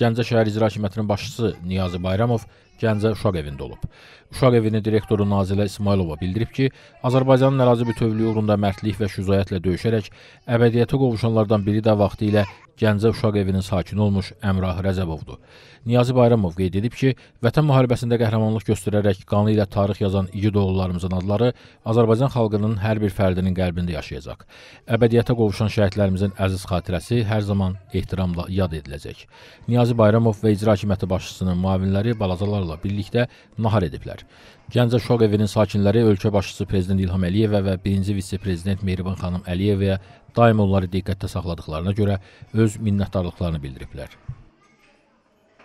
Gəncə şəhər İcra Hakimiyyətinin başçısı Niyazi Bayramov Gəncə Uşaq evində olub. Uşaq evini direktoru Nazilə İsmailova bildirib ki, Azərbaycanın ərazi bütövlüyü uğrunda mərdlik və şücaətlə döyüşərək əbədiyyətə qovuşanlardan biri də vaxtı ilə Gəncə Uşaq evinin sakini olmuş Əmrah Rəzəbovdur. Niyazi Bayramov qeyd edib ki, Vətən müharibəsində qəhrəmanlıq göstərərək qanı ilə tarix yazan igid oğullarımızın adları Azərbaycan xalqının hər bir fərdinin qəlbində yaşayacaq. Əbədiyyətə qovuşan şəhidlərimizin əziz xatirəsi hər zaman ehtiramla yad ediləcək. Niyazi Bayramov və icra hakimiyyəti başçısının müavinləri balacalarla insanlarla birlikdə nahar ediblər. Gəncə Uşaq Evinin sakinləri ölkə başçısı Prezident İlham Əliyevə və 1-ci vitse-prezident Mehriban xanım Əliyevəyə daim onları diqqətdə saxladıqlarına görə öz minnətdarlıqlarını bildiriblər.